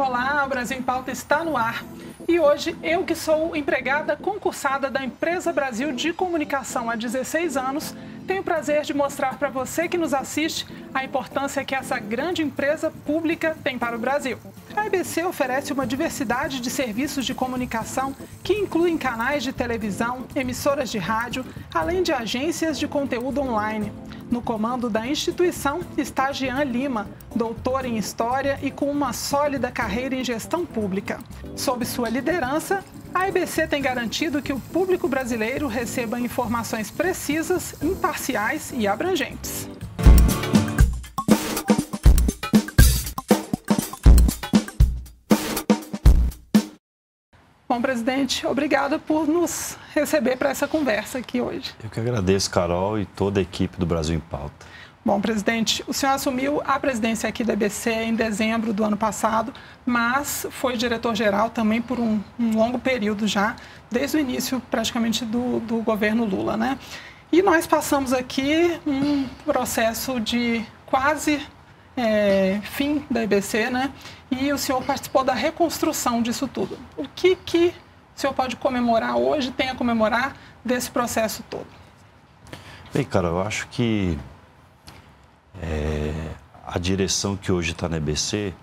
Olá, Brasil em Pauta está no ar. E hoje eu que sou empregada concursada da Empresa Brasil de Comunicação há 16 anos, tenho o prazer de mostrar para você que nos assiste a importância que essa grande empresa pública tem para o Brasil a ABC oferece uma diversidade de serviços de comunicação que incluem canais de televisão, emissoras de rádio, além de agências de conteúdo online. No comando da instituição está Jean Lima, doutor em História e com uma sólida carreira em gestão pública. Sob sua liderança, a ABC tem garantido que o público brasileiro receba informações precisas, imparciais e abrangentes. Bom, presidente, obrigada por nos receber para essa conversa aqui hoje. Eu que agradeço, Carol, e toda a equipe do Brasil em Pauta. Bom, presidente, o senhor assumiu a presidência aqui da EBC em dezembro do ano passado, mas foi diretor-geral também por um, um, longo período já, desde o início praticamente do, do governo Lula, né? E nós passamos aqui um processo de quase é, fim da EBC, né? E o senhor participou da reconstrução disso tudo. O que, que o senhor pode comemorar hoje, tem a comemorar desse processo todo? Bem, cara, eu acho que é, a direção que hoje está na EBC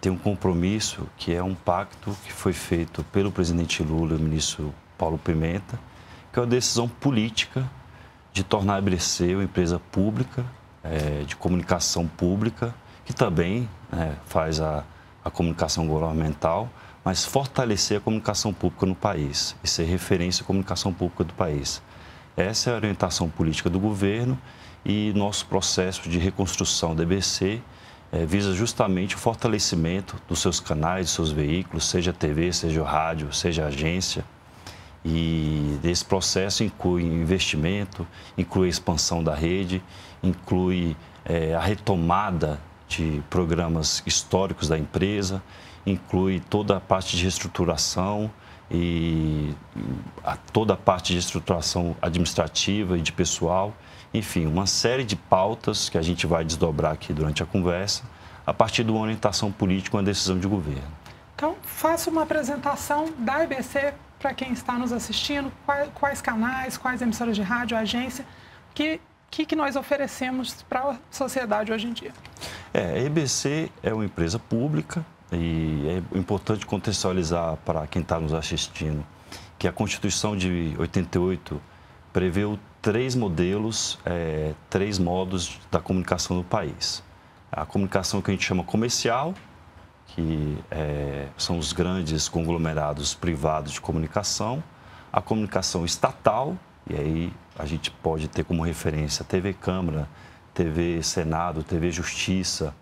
tem um compromisso que é um pacto que foi feito pelo presidente Lula e o ministro Paulo Pimenta, que é uma decisão política de tornar a EBC uma empresa pública é, de comunicação pública, que também né, faz a, a comunicação governamental, mas fortalecer a comunicação pública no país e ser referência à comunicação pública do país. Essa é a orientação política do governo e nosso processo de reconstrução da EBC é, eh, visa justamente o fortalecimento dos seus canais, dos seus veículos, seja TV, seja rádio, seja agência, e esse processo inclui investimento, inclui a expansão da rede, inclui é, a retomada de programas históricos da empresa, inclui toda a parte de reestruturação e a, toda a parte de estruturação administrativa e de pessoal. Enfim, uma série de pautas que a gente vai desdobrar aqui durante a conversa, a partir de uma orientação política, uma decisão de governo. Então, faça uma apresentação da IBC para quem está nos assistindo, quais, quais, canais, quais emissoras de rádio, agência, que que, que nós oferecemos para a sociedade hoje em dia? É, a EBC é uma empresa pública e é importante contextualizar para quem está nos assistindo que a Constituição de 88 prevêu três modelos, é, três modos da comunicação no país. A comunicação que a gente chama comercial, que é, são os grandes conglomerados privados de comunicação, a comunicação estatal, e aí a gente pode ter como referência TV Câmara, TV Senado, TV Justiça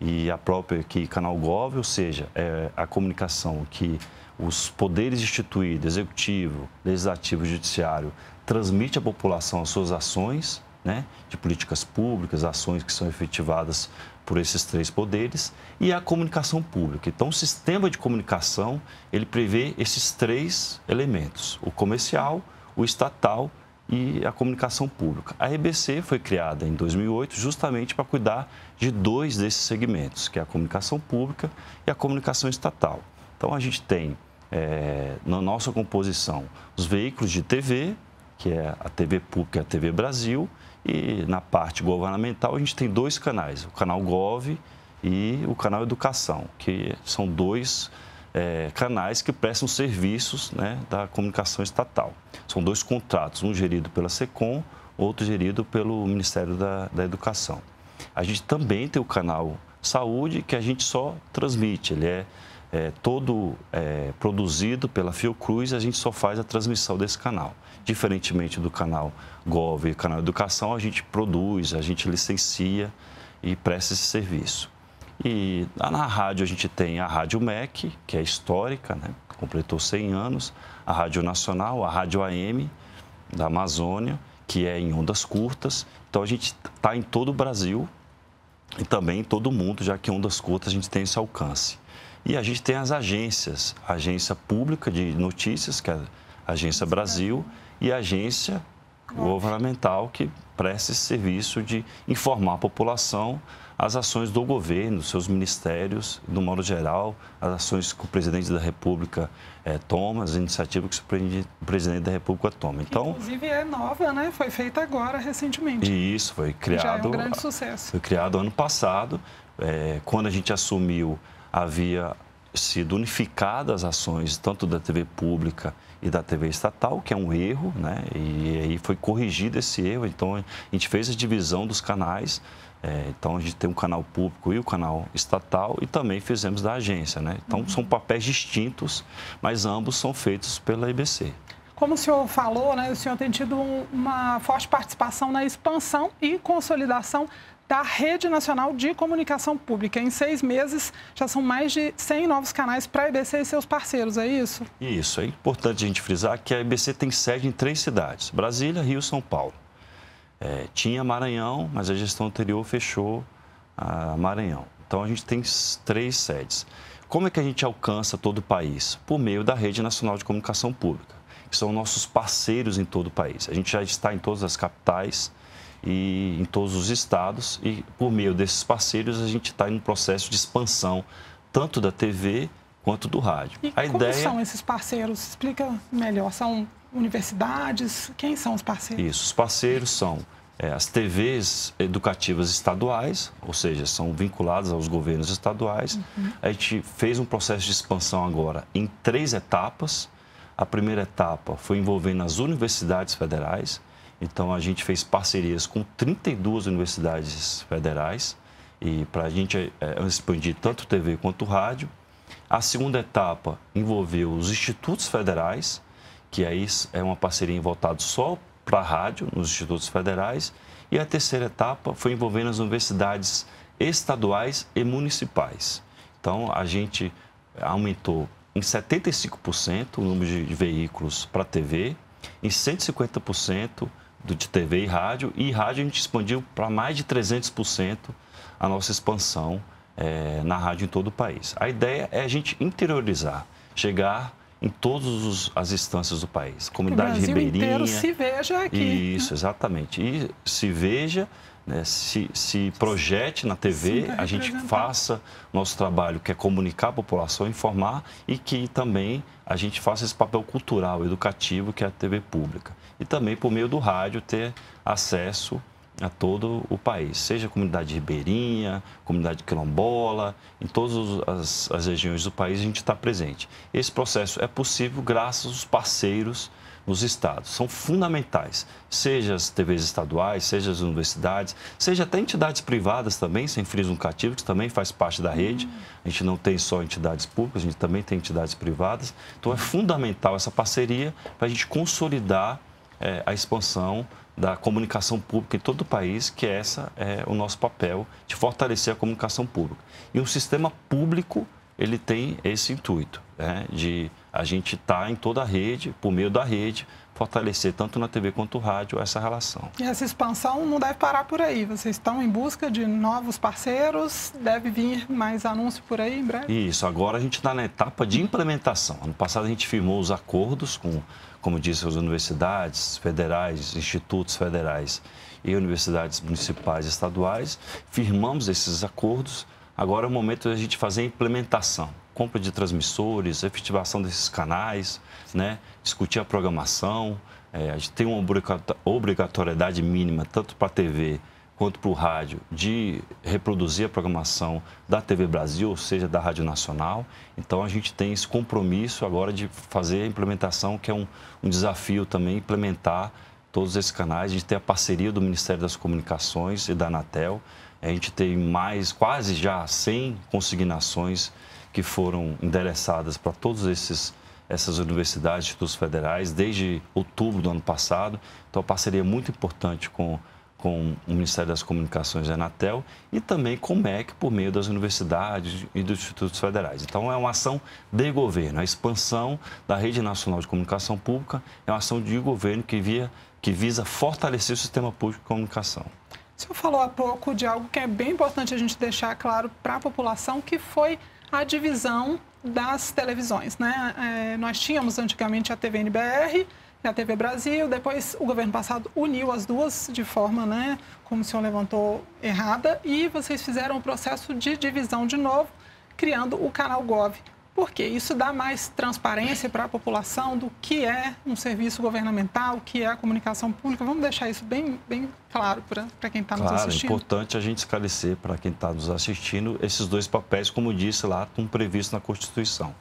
e a própria aqui, Canal Gov, ou seja, é a comunicação que os poderes instituídos, executivo, legislativo e judiciário, transmite à população as suas ações né, de políticas públicas, ações que são efetivadas por esses três poderes e a comunicação pública. Então, o sistema de comunicação ele prevê esses três elementos: o comercial, o estatal e a comunicação pública. A EBC foi criada em 2008 justamente para cuidar de dois desses segmentos, que é a comunicação pública e a comunicação estatal. Então, a gente tem é, na nossa composição os veículos de TV, que é a TV Pública e é a TV Brasil, e na parte governamental, a gente tem dois canais: o canal Gov e o canal Educação, que são dois é, canais que prestam serviços né, da comunicação estatal. São dois contratos, um gerido pela SECOM, outro gerido pelo Ministério da, da Educação. A gente também tem o canal Saúde, que a gente só transmite, ele é, é todo é, produzido pela Fiocruz, a gente só faz a transmissão desse canal diferentemente do canal Gov e canal Educação, a gente produz, a gente licencia e presta esse serviço. E na rádio a gente tem a Rádio MEC, que é histórica, né? completou 100 anos, a Rádio Nacional, a Rádio AM da Amazônia, que é em ondas curtas. Então a gente está em todo o Brasil e também em todo o mundo, já que em ondas curtas a gente tem esse alcance. E a gente tem as agências, a agência pública de notícias, que é Agência Brasil e a agência governamental que presta esse serviço de informar a população as ações do governo, seus ministérios, do modo geral, as ações que o presidente da República eh, toma, as iniciativas que o presidente da República toma. Então, Inclusive é nova, né? Foi feita agora recentemente. E isso foi criado. Já é um grande sucesso. Foi criado ano passado. Eh, quando a gente assumiu, havia sido unificadas as ações tanto da TV pública e da TV estatal, que é um erro, né? E aí foi corrigido esse erro. Então a gente fez a divisão dos canais. É, então a gente tem um canal público e o um canal estatal e também fizemos da agência, né? Então uhum. são papéis distintos, mas ambos são feitos pela IBC. Como o senhor falou, né, o senhor tem tido um, uma forte participação na expansão e consolidação da Rede Nacional de Comunicação Pública. Em seis meses, já são mais de 100 novos canais para a EBC e seus parceiros, é isso? Isso, é importante a gente frisar que a EBC tem sede em três cidades, Brasília, Rio e São Paulo. É, tinha Maranhão, mas a gestão anterior fechou a ah, Maranhão. Então, a gente tem três sedes. Como é que a gente alcança todo o país? Por meio da Rede Nacional de Comunicação Pública, que são nossos parceiros em todo o país. A gente já está em todas as capitais, e em todos os estados. E por meio desses parceiros, a gente está em um processo de expansão tanto da TV quanto do rádio. E a como ideia... são esses parceiros? Explica melhor. São universidades? Quem são os parceiros? Isso, os parceiros são é, as TVs educativas estaduais, ou seja, são vinculadas aos governos estaduais. Uhum. A gente fez um processo de expansão agora em três etapas. A primeira etapa foi envolvendo as universidades federais, então, a gente fez parcerias com 32 universidades federais e para a gente é, é, expandir tanto TV quanto rádio. A segunda etapa envolveu os institutos federais, que aí é uma parceria voltada só para a rádio, nos institutos federais. E a terceira etapa foi envolvendo as universidades estaduais e municipais. Então, a gente aumentou em 75% o número de veículos para TV, em 150% de TV e rádio, e rádio a gente expandiu para mais de 300% a nossa expansão é, na rádio em todo o país. A ideia é a gente interiorizar, chegar em todas as instâncias do país, comunidade o Brasil ribeirinha. Inteiro se veja aqui. Isso, exatamente. E se veja, né, se, se projete na TV, a gente faça nosso trabalho, que é comunicar a população, informar e que também a gente faça esse papel cultural, educativo, que é a TV pública e também por meio do rádio ter acesso a todo o país, seja comunidade ribeirinha, comunidade quilombola, em todas as, as regiões do país a gente está presente. Esse processo é possível graças aos parceiros nos estados. São fundamentais, seja as TVs estaduais, seja as universidades, seja até entidades privadas também, sem friso cativo que também faz parte da rede. Uhum. A gente não tem só entidades públicas, a gente também tem entidades privadas. Então é fundamental essa parceria para a gente consolidar é, a expansão da comunicação pública em todo o país, que essa é o nosso papel de fortalecer a comunicação pública. E um sistema público ele tem esse intuito, né, de a gente estar tá em toda a rede, por meio da rede, fortalecer tanto na TV quanto no rádio essa relação. E essa expansão não deve parar por aí. Vocês estão em busca de novos parceiros, deve vir mais anúncio por aí em breve? Isso, agora a gente está na etapa de implementação. Ano passado a gente firmou os acordos com como disse, as universidades federais, institutos federais e universidades municipais e estaduais, firmamos esses acordos. Agora é o momento a gente fazer a implementação, compra de transmissores, efetivação desses canais, né? discutir a programação. É, a gente tem uma obrigatoriedade mínima, tanto para a TV quanto para o rádio, de reproduzir a programação da TV Brasil, ou seja, da Rádio Nacional. Então, a gente tem esse compromisso agora de fazer a implementação, que é um, um desafio também, implementar todos esses canais. A gente tem a parceria do Ministério das Comunicações e da Anatel. A gente tem mais, quase já 100 consignações que foram endereçadas para todos esses essas universidades, institutos federais, desde outubro do ano passado. Então, a parceria é muito importante com com o Ministério das Comunicações a Anatel e também com o MEC por meio das universidades e dos institutos federais. Então, é uma ação de governo. A expansão da Rede Nacional de Comunicação Pública é uma ação de governo que, via, que visa fortalecer o sistema público de comunicação. O senhor falou há pouco de algo que é bem importante a gente deixar claro para a população, que foi a divisão das televisões. Né? É, nós tínhamos antigamente a TVNBR, a TV Brasil. Depois, o governo passado uniu as duas de forma, né, como o senhor levantou, errada. E vocês fizeram o processo de divisão de novo, criando o canal Gov. Por quê? Isso dá mais transparência para a população do que é um serviço governamental, o que é a comunicação pública. Vamos deixar isso bem, bem claro para quem está claro, nos é assistindo. É importante a gente esclarecer para quem está nos assistindo esses dois papéis, como disse lá, estão previstos na Constituição.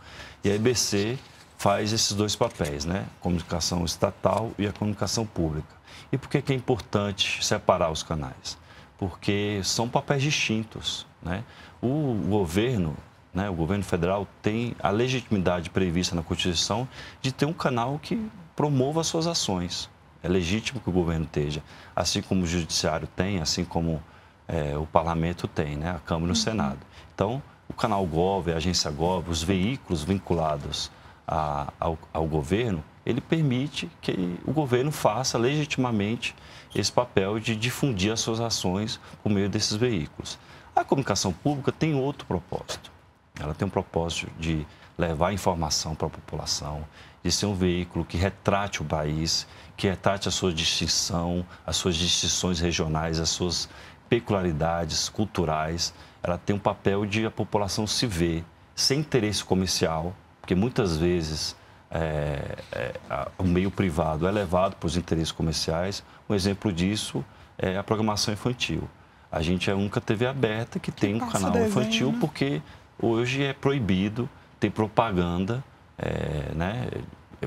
E a EBC faz esses dois papéis, né? Comunicação estatal e a comunicação pública. E por que, é importante separar os canais? Porque são papéis distintos, né? O governo, né, o governo federal tem a legitimidade prevista na Constituição de ter um canal que promova as suas ações. É legítimo que o governo esteja, assim como o judiciário tem, assim como é, o parlamento tem, né? A Câmara e o uhum. Senado. Então, o canal Gov, a agência Gov, os veículos vinculados a, ao, ao governo, ele permite que o governo faça legitimamente esse papel de difundir as suas ações por meio desses veículos. A comunicação pública tem outro propósito. Ela tem um propósito de levar informação para a população, de ser um veículo que retrate o país, que retrate a sua distinção, as suas distinções regionais, as suas peculiaridades culturais. Ela tem um papel de a população se ver sem interesse comercial, porque muitas vezes é, é, o meio privado é levado para os interesses comerciais. Um exemplo disso é a programação infantil. A gente é a única TV aberta que, que tem um canal desenho, infantil né? porque hoje é proibido ter propaganda é, né,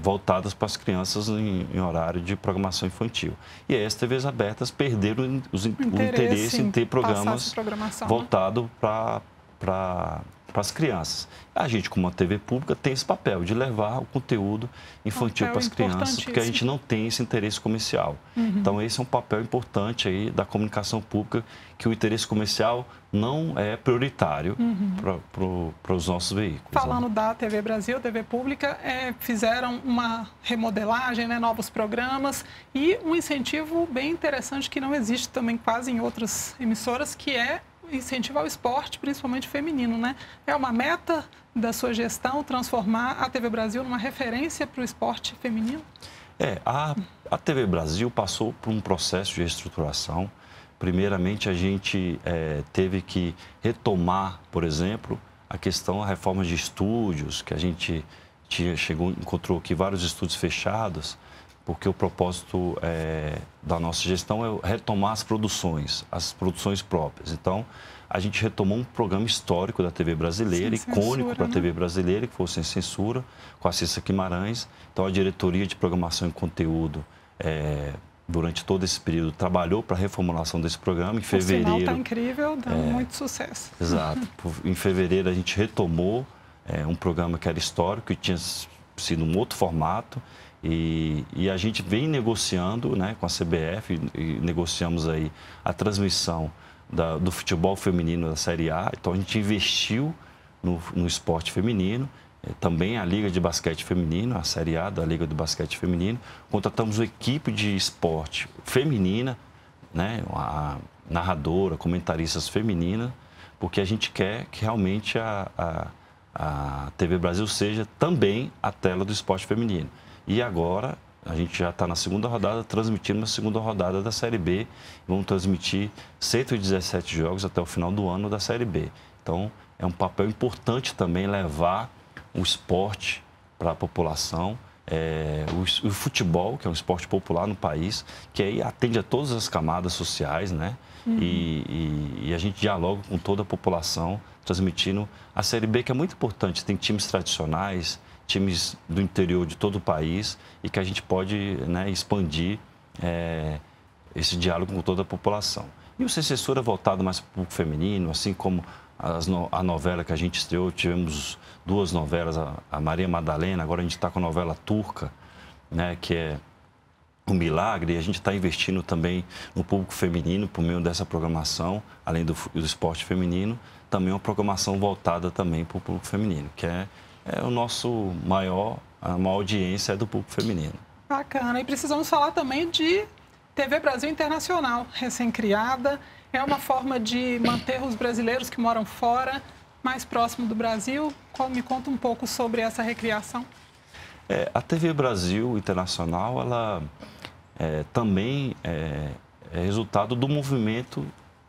voltadas para as crianças em, em, horário de programação infantil. E aí as TVs abertas perderam os, o, interesse, o interesse em ter programas voltados né? para para as crianças. A gente, como uma TV pública, tem esse papel de levar o conteúdo infantil para as crianças, porque a gente não tem esse interesse comercial. Uhum. Então, esse é um papel importante aí da comunicação pública, que o interesse comercial não é prioritário uhum. para os nossos veículos. Né? Falando né? da TV Brasil, TV Pública, é, fizeram uma remodelagem, né, novos programas e um incentivo bem interessante que não existe também quase em outras emissoras, que é incentivar o esporte, principalmente feminino, né? É uma meta da sua gestão transformar a TV Brasil numa referência para o esporte feminino? É, a, a TV Brasil passou por um processo de reestruturação. Primeiramente, a gente é, teve que retomar, por exemplo, a questão da reforma de estúdios, que a gente tinha, chegou, encontrou aqui vários estúdios fechados porque o propósito é, da nossa gestão é retomar as produções, as produções próprias. Então, a gente retomou um programa histórico da TV brasileira, sem icônico para a né? TV brasileira, que foi Sem Censura, com a Cissa Guimarães. Então, a diretoria de programação e conteúdo, é, durante todo esse período, trabalhou para a reformulação desse programa. Em tá fevereiro. está incrível, dá é, muito sucesso. Exato. em fevereiro, a gente retomou é, um programa que era histórico e tinha sido um outro formato. E, e, a gente vem negociando né, com a CBF, negociamos aí a transmissão da, do futebol feminino da Série A. Então a gente investiu no, no esporte feminino, eh, também a Liga de Basquete Feminino, a Série A da Liga do Basquete Feminino. Contratamos uma equipe de esporte feminina, né, uma narradora, comentaristas femininas, porque a gente quer que realmente a, a, a TV Brasil seja também a tela do esporte feminino. E agora a gente já está na segunda rodada, transmitindo a segunda rodada da Série B. Vamos transmitir 117 jogos até o final do ano da Série B. Então é um papel importante também levar o esporte para a população. É, o, o, futebol, que é um esporte popular no país, que aí atende a todas as camadas sociais, né? Uhum. E, e, e, a gente dialoga com toda a população, transmitindo a Série B, que é muito importante. Tem times tradicionais, times do interior de todo o país e que a gente pode né, expandir é, esse diálogo com toda a população. E o Sucessor é voltado mais para o público feminino, assim como no, a novela que a gente estreou, tivemos duas novelas, a, a Maria Madalena, agora a gente está com a novela turca, né, que é um milagre, e a gente está investindo também no público feminino por meio dessa programação, além do, do esporte feminino, também uma programação voltada também para o público feminino, que é é o nosso maior, a maior audiência é do público feminino. Bacana. E precisamos falar também de TV Brasil Internacional, recém-criada. É uma forma de manter os brasileiros que moram fora mais próximo do Brasil. Me conta um pouco sobre essa recriação. É, a TV Brasil Internacional, ela é, também é, é resultado do movimento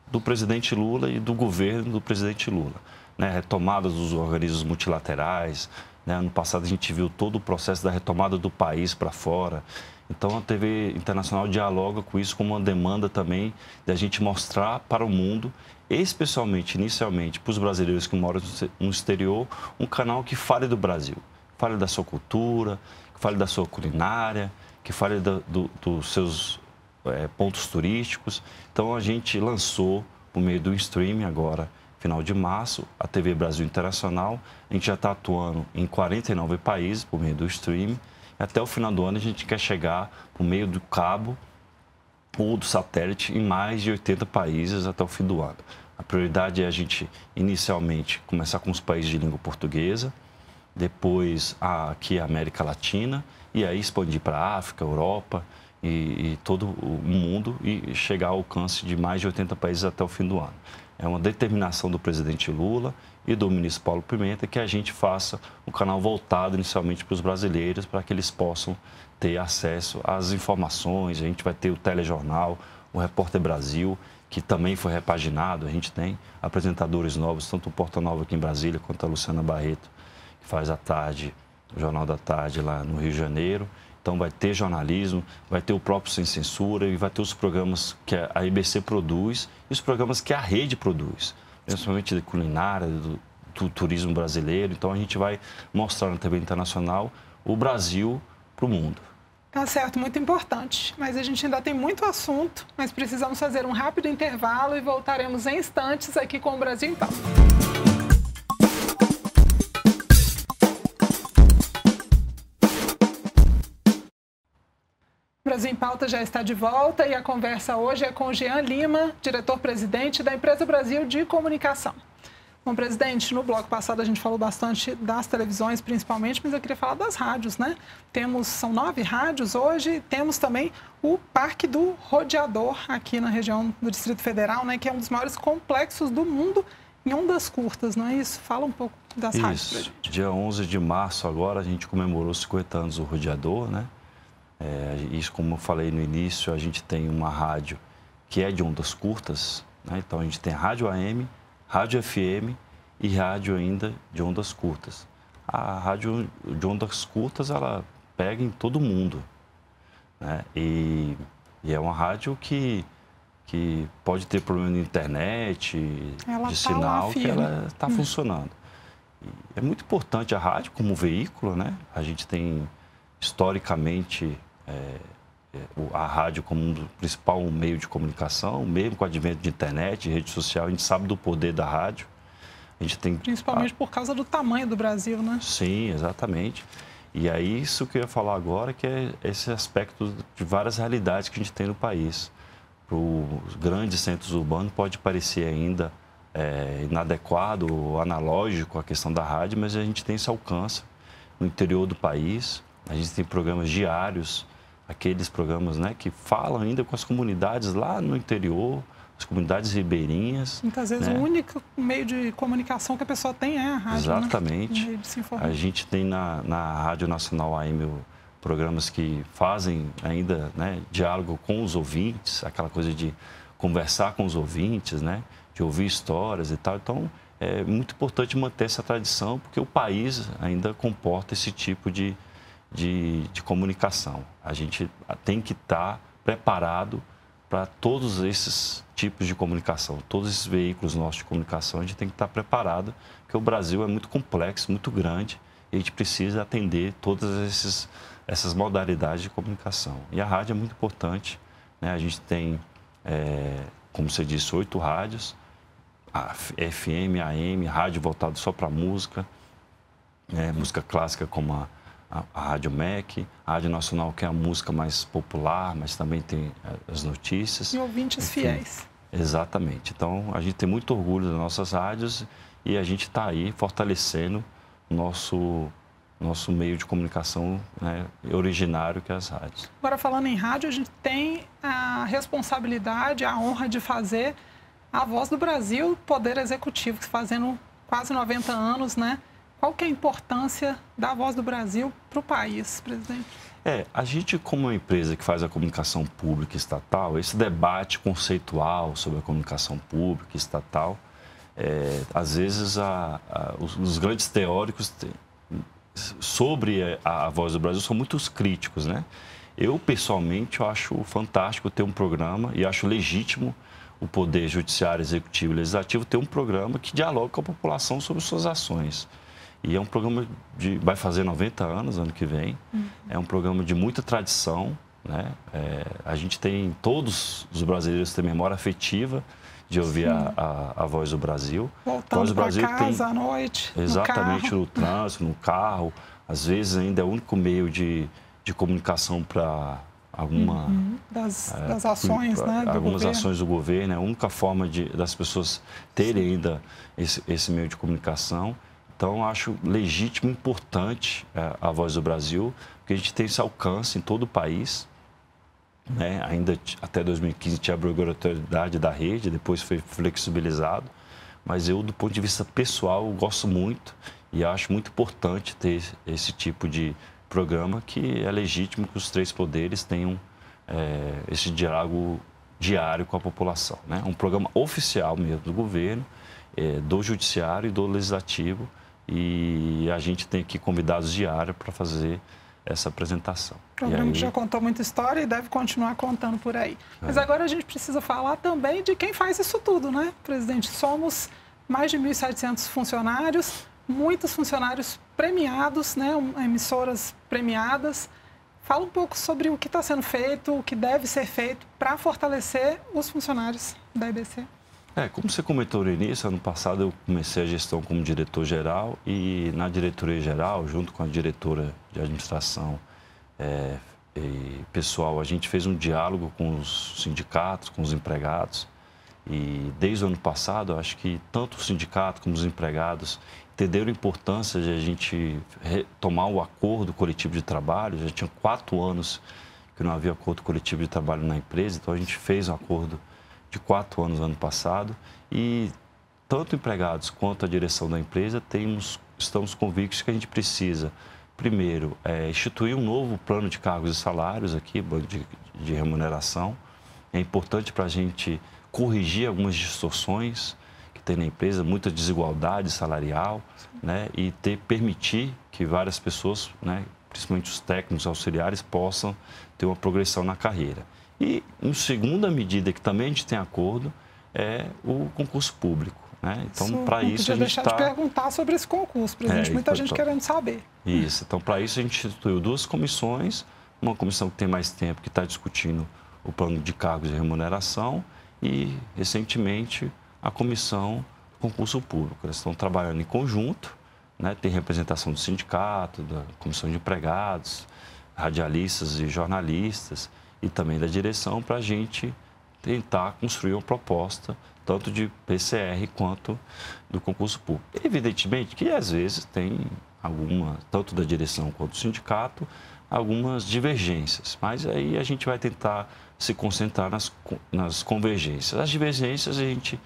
do presidente Lula e do governo do presidente Lula né, retomadas dos organismos multilaterais. Né? Ano passado a gente viu todo o processo da retomada do país para fora. Então a TV Internacional dialoga com isso como uma demanda também de a gente mostrar para o mundo, especialmente, inicialmente, para os brasileiros que moram no exterior, um canal que fale do Brasil, fale da sua cultura, que fale da sua culinária, que fale do, do, dos seus é, pontos turísticos. Então a gente lançou, por meio do streaming agora, final de março, a TV Brasil Internacional. A gente já está atuando em 49 países por meio do streaming. Até o final do ano a gente quer chegar por meio do cabo ou do satélite em mais de 80 países até o fim do ano. A prioridade é a gente inicialmente começar com os países de língua portuguesa, depois aqui a América Latina e aí expandir para a África, Europa e, e todo o mundo e chegar ao alcance de mais de 80 países até o fim do ano é uma determinação do presidente Lula e do ministro Paulo Pimenta que a gente faça um canal voltado inicialmente para os brasileiros, para que eles possam ter acesso às informações. A gente vai ter o telejornal, o Repórter Brasil, que também foi repaginado. A gente tem apresentadores novos, tanto o Porta Nova aqui em Brasília, quanto a Luciana Barreto, que faz a tarde, o Jornal da Tarde lá no Rio de Janeiro. Então vai ter jornalismo, vai ter o próprio Sem Censura e vai ter os programas que a IBC produz e os programas que a rede produz, principalmente de culinária, do, do turismo brasileiro. Então a gente vai mostrar na TV Internacional o Brasil para o mundo. Tá certo, muito importante. Mas a gente ainda tem muito assunto, mas precisamos fazer um rápido intervalo e voltaremos em instantes aqui com o Brasil em Pauta. Brasil em Pauta já está de volta e a conversa hoje é com Jean Lima, diretor-presidente da Empresa Brasil de Comunicação. Bom, presidente, no bloco passado a gente falou bastante das televisões, principalmente, mas eu queria falar das rádios, né? Temos, são nove rádios hoje, temos também o Parque do Rodeador, aqui na região do Distrito Federal, né? Que é um dos maiores complexos do mundo em ondas curtas, não é isso? Fala um pouco das isso. rádios. Dia 11 de março agora a gente comemorou 50 anos do Rodeador, né? É, isso, como eu falei no início, a gente tem uma rádio que é de ondas curtas, né? então a gente tem rádio AM, rádio FM e rádio ainda de ondas curtas. A rádio de ondas curtas ela pega em todo mundo, né? e, e é uma rádio que que pode ter problema de internet, ela de tá sinal, que ela está hum. funcionando. É muito importante a rádio como veículo, né? A gente tem historicamente é, é, a rádio como um principal meio de comunicação, mesmo com o advento de internet, rede social, a gente sabe do poder da rádio. A gente tem principalmente a... por causa do tamanho do Brasil, né? Sim, exatamente. E é isso que eu ia falar agora, que é esse aspecto de várias realidades que a gente tem no país. Para os grandes centros urbanos pode parecer ainda é, inadequado, analógico a questão da rádio, mas a gente tem esse alcance no interior do país. A gente tem programas diários aqueles programas né, que falam ainda com as comunidades lá no interior, as comunidades ribeirinhas. Muitas vezes né? o único meio de comunicação que a pessoa tem é a rádio. Né? Exatamente. Né? A gente tem na, na Rádio Nacional AM programas que fazem ainda né, diálogo com os ouvintes, aquela coisa de conversar com os ouvintes, né, de ouvir histórias e tal. Então, é muito importante manter essa tradição, porque o país ainda comporta esse tipo de, de, de comunicação. A gente tem que estar tá preparado para todos esses tipos de comunicação, todos esses veículos nossos de comunicação, a gente tem que estar tá preparado, porque o Brasil é muito complexo, muito grande, e a gente precisa atender todas esses, essas modalidades de comunicação. E a rádio é muito importante, né? a gente tem, é, como você disse, oito rádios, FM, AM, rádio voltado só para música, né? música clássica como a a, Rádio MEC, a Rádio Nacional, que é a música mais popular, mas também tem eh, as notícias. E ouvintes Enfim, fiéis. Exatamente. Então, a gente tem muito orgulho das nossas rádios e a gente está aí fortalecendo nosso nosso meio de comunicação né, originário que é as rádios. Agora, falando em rádio, a gente tem a responsabilidade, a honra de fazer a voz do Brasil, Poder Executivo, fazendo quase 90 anos, né? Qual que é a importância da Voz do Brasil para o país, presidente? É, a gente, como uma empresa que faz a comunicação pública estatal, esse debate conceitual sobre a comunicação pública estatal, é, às vezes a, a, os, os, grandes teóricos te, sobre a, a, Voz do Brasil são muito críticos, né? Eu, pessoalmente, eu acho fantástico ter um programa e acho legítimo o Poder Judiciário, Executivo e Legislativo ter um programa que dialogue com a população sobre suas ações. E é um programa de. vai fazer 90 anos ano que vem. Uhum. É um programa de muita tradição. Né? É, a gente tem. Todos os brasileiros têm memória afetiva de ouvir a, a, a, voz do Brasil. Voltando voz do Brasil casa tem, à noite. Exatamente, no, no, trânsito, no carro. Às vezes ainda é o único meio de, de comunicação para alguma uhum. das, é, das, ações, pra, né, algumas governo. ações do governo. É a única forma de, das pessoas terem Sim. ainda esse, esse meio de comunicação. Então, acho legítimo, importante é, a Voz do Brasil, porque a gente tem esse alcance em todo o país. Né? Ainda até 2015 tinha a obrigatoriedade da rede, depois foi flexibilizado. Mas eu, do ponto de vista pessoal, gosto muito e acho muito importante ter esse tipo de programa que é legítimo que os três poderes tenham é, esse diálogo diário com a população. Né? Um programa oficial mesmo do governo, é, do judiciário e do legislativo e a gente tem aqui convidados diários para fazer essa apresentação. O programa aí... já contou muita história e deve continuar contando por aí. É. Mas agora a gente precisa falar também de quem faz isso tudo, né, presidente? Somos mais de 1.700 funcionários, muitos funcionários premiados, né, emissoras premiadas. Fala um pouco sobre o que está sendo feito, o que deve ser feito para fortalecer os funcionários da IBC. É, como você comentou no início, ano passado eu comecei a gestão como diretor-geral e na diretoria-geral, junto com a diretora de administração é, e pessoal, a gente fez um diálogo com os sindicatos, com os empregados e desde o ano passado, acho que tanto o sindicato como os empregados entenderam a importância de a gente tomar o acordo coletivo de trabalho, já tinha quatro anos que não havia acordo coletivo de trabalho na empresa, então a gente fez um acordo de quatro anos ano passado e tanto empregados quanto a direção da empresa temos, estamos convictos que a gente precisa, primeiro, é, instituir um novo plano de cargos e salários aqui, de, de remuneração. É importante para a gente corrigir algumas distorções que tem na empresa, muita desigualdade salarial, né? e ter, permitir que várias pessoas, né, principalmente os técnicos auxiliares, possam ter uma progressão na carreira. E uma segunda medida que também a gente tem acordo é o concurso público. Né? Então, para isso a gente está... deixar tá... de perguntar sobre esse concurso, presidente. É, Muita gente tô... querendo saber. Isso. Então, para isso a gente instituiu duas comissões. Uma comissão que tem mais tempo, que está discutindo o plano de cargos e remuneração. E, recentemente, a comissão concurso público. Eles estão trabalhando em conjunto. Né? Tem representação do sindicato, da comissão de empregados, radialistas e jornalistas e também da direção para a gente tentar construir uma proposta, tanto de PCR quanto do concurso público. Evidentemente que às vezes tem alguma, tanto da direção quanto do sindicato, algumas divergências, mas aí a gente vai tentar se concentrar nas, nas convergências. As divergências a gente,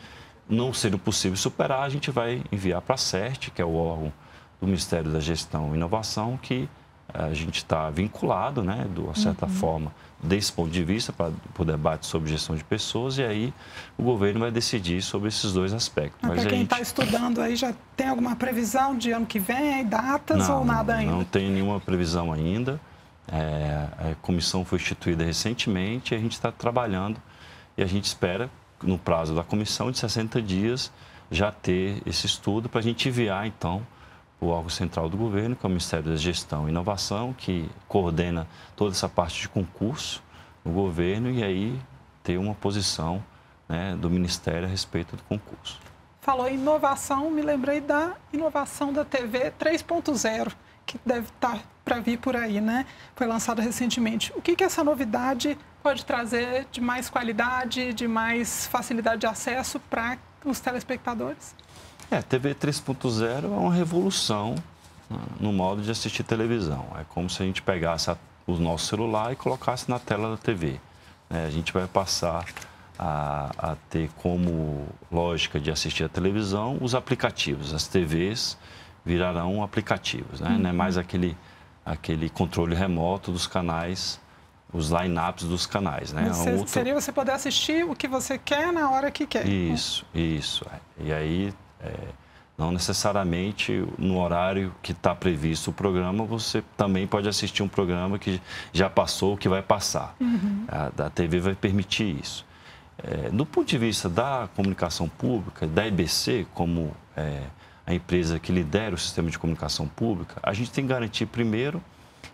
não sendo possível superar, a gente vai enviar para a CERT, que é o órgão do Ministério da Gestão e Inovação, que a gente está vinculado, né, de uma certa uhum. forma, desse ponto de vista para o debate sobre gestão de pessoas e aí o governo vai decidir sobre esses dois aspectos. Mas, Mas para quem está gente... Tá estudando aí já tem alguma previsão de ano que vem, datas não, ou nada ainda? Não tem nenhuma previsão ainda. É, é a comissão foi instituída recentemente e a gente está trabalhando e a gente espera, no prazo da comissão de 60 dias, já ter esse estudo para a gente enviar, então, o órgão central do governo, que é o Ministério da Gestão e Inovação, que coordena toda essa parte de concurso no governo e aí ter uma posição né, do Ministério a respeito do concurso. Falou em inovação, me lembrei da inovação da TV 3.0, que deve estar para vir por aí, né? Foi lançada recentemente. O que, que essa novidade pode trazer de mais qualidade, de mais facilidade de acesso para os telespectadores? É, TV 3.0 é uma revolução né, no modo de assistir televisão. É como se a gente pegasse a, o nosso celular e colocasse na tela da TV. É, né. a gente vai passar a, a, ter como lógica de assistir a televisão os aplicativos. As TVs virarão aplicativos, né? Uhum. Não é mais aquele, aquele controle remoto dos canais os line-ups dos canais, né? Você, outra... Seria você poder assistir o que você quer na hora que quer. Isso, né? isso. É. E aí é, não necessariamente no horário que está previsto o programa, você também pode assistir um programa que já passou, que vai passar. Uhum. A, a, TV vai permitir isso. É, do ponto de vista da comunicação pública, da EBC, como é, a empresa que lidera o sistema de comunicação pública, a gente tem que garantir, primeiro,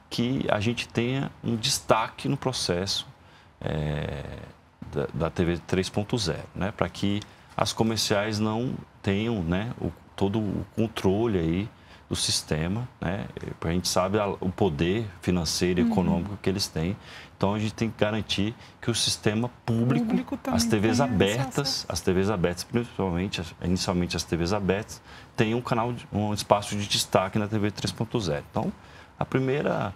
que a gente tenha um destaque no processo é, da, da TV 3.0, né? para que as comerciais não tenham né, o, todo o controle aí do sistema, né? A gente sabe o poder financeiro e uhum. econômico uhum. que eles têm. Então a gente tem que garantir que o sistema público, público as TVs abertas, as TVs abertas, principalmente inicialmente as TVs abertas, tenham um canal, um espaço de destaque na TV 3.0. Então a primeira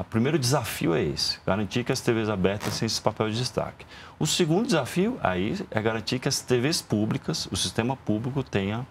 o primeiro desafio é esse, garantir que as TVs abertas tenham esse papel de destaque. O segundo desafio aí é garantir que as TVs públicas, o sistema público tenha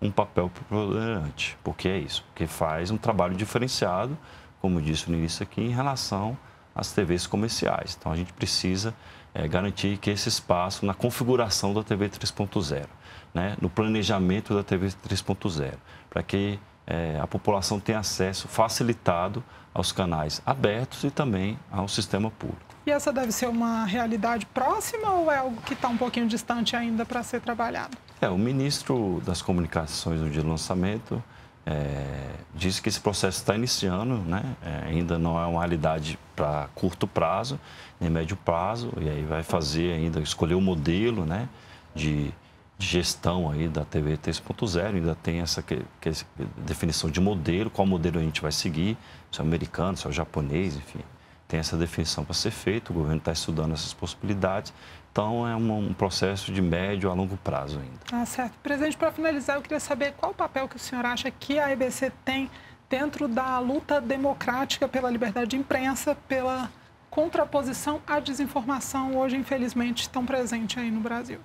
um papel preponderante, porque é isso, que faz um trabalho diferenciado, como disse no início aqui, em relação às TVs comerciais. Então a gente precisa é, garantir que esse espaço na configuração da TV 3.0, né, no planejamento da TV 3.0, para que é, a população tem acesso facilitado aos canais abertos e também ao sistema público. E essa deve ser uma realidade próxima ou é algo que está um pouquinho distante ainda para ser trabalhado? É, o ministro das Comunicações no dia do lançamento é, disse que esse processo está iniciando, né? É, ainda não é uma realidade para curto prazo, nem médio prazo, e aí vai fazer ainda, escolher o modelo né? de, de gestão aí da TV 3.0, ainda tem essa que, que, é definição de modelo, qual modelo a gente vai seguir, se é americano, se é japonês, enfim. Tem essa definição para ser feita, o governo está estudando essas possibilidades, então é um, um, processo de médio a longo prazo ainda. Ah, certo. Presidente, para finalizar, eu queria saber qual o papel que o senhor acha que a EBC tem dentro da luta democrática pela liberdade de imprensa, pela contraposição à desinformação hoje, infelizmente, tão presente aí no Brasil.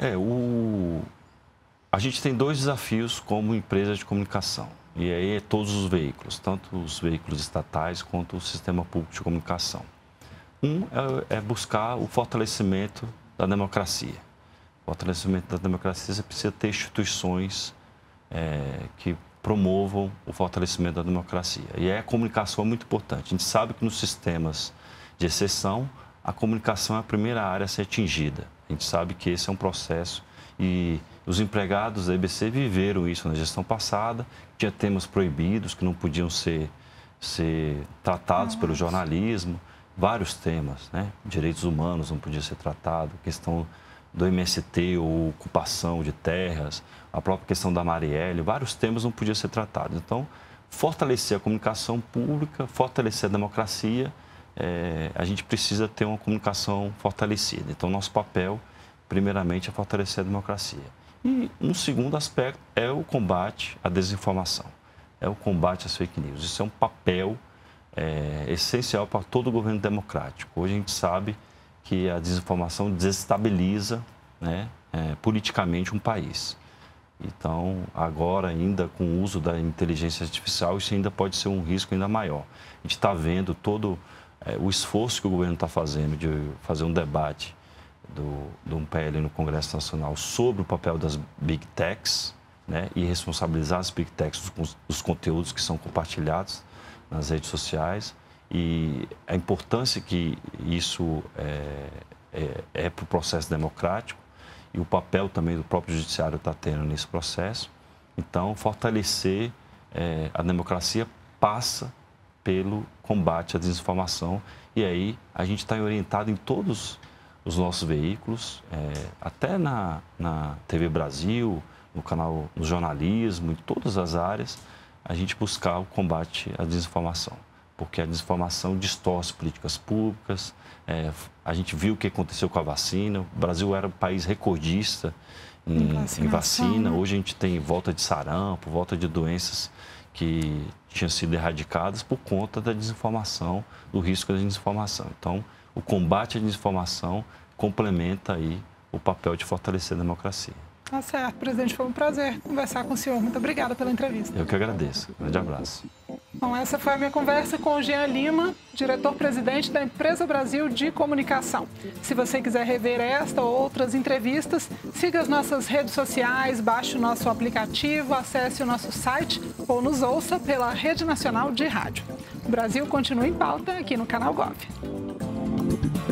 É, o... a gente tem dois desafios como empresa de comunicação. E aí é todos os veículos, tanto os veículos estatais quanto o sistema público de comunicação. Um é, é buscar o fortalecimento da democracia. O fortalecimento da democracia você precisa ter instituições é, que promovam o fortalecimento da democracia. E a comunicação é muito importante. A gente sabe que nos sistemas de exceção, a comunicação é a primeira área a ser atingida. A gente sabe que esse é um processo e os empregados da EBC viveram isso na gestão passada, tinha temas proibidos que não podiam ser, ser tratados pelo jornalismo, vários temas, né? Direitos humanos não podia ser tratado, questão do MST ou ocupação de terras, a própria questão da Marielle, vários temas não podiam ser tratados. Então, fortalecer a comunicação pública, fortalecer a democracia é, a gente precisa ter uma comunicação fortalecida. Então, nosso papel, primeiramente, é fortalecer a democracia. E um segundo aspecto é o combate à desinformação, é o combate às fake news. Isso é um papel é, essencial para todo governo democrático. Hoje a gente sabe que a desinformação desestabiliza né, é, politicamente um país. Então, agora ainda com o uso da inteligência artificial, isso ainda pode ser um risco ainda maior. A gente está vendo todo é, o esforço que o governo está fazendo de fazer um debate do, de um PL no Congresso Nacional sobre o papel das Big Techs né, e responsabilizar as Big Techs dos, dos conteúdos que são compartilhados nas redes sociais e a importância que isso é, é, é para o processo democrático e o papel também do próprio judiciário está tendo nesse processo. Então, fortalecer é, a democracia passa pelo combate à desinformação. E aí a gente está orientado em todos os nossos veículos, é, até na, na TV Brasil, no canal, no jornalismo, em todas as áreas, a gente buscar o combate à desinformação. Porque a desinformação distorce políticas públicas. É, a gente viu o que aconteceu com a vacina. O Brasil era um país recordista em, em vacina. Né? Hoje a gente tem volta de sarampo, volta de doenças que tinham sido erradicadas por conta da desinformação, do risco da desinformação. Então, o combate à desinformação complementa aí o papel de fortalecer a democracia. Tá certo, presidente. Foi um prazer conversar com o senhor. Muito obrigada pela entrevista. Eu que agradeço. Um grande abraço. Bom, essa foi a minha conversa com o Jean Lima, diretor-presidente da Empresa Brasil de Comunicação. Se você quiser rever esta ou outras entrevistas, siga as nossas redes sociais, baixe o nosso aplicativo, acesse o nosso site ou nos ouça pela Rede Nacional de Rádio. O Brasil continua em pauta aqui no Canal Gov.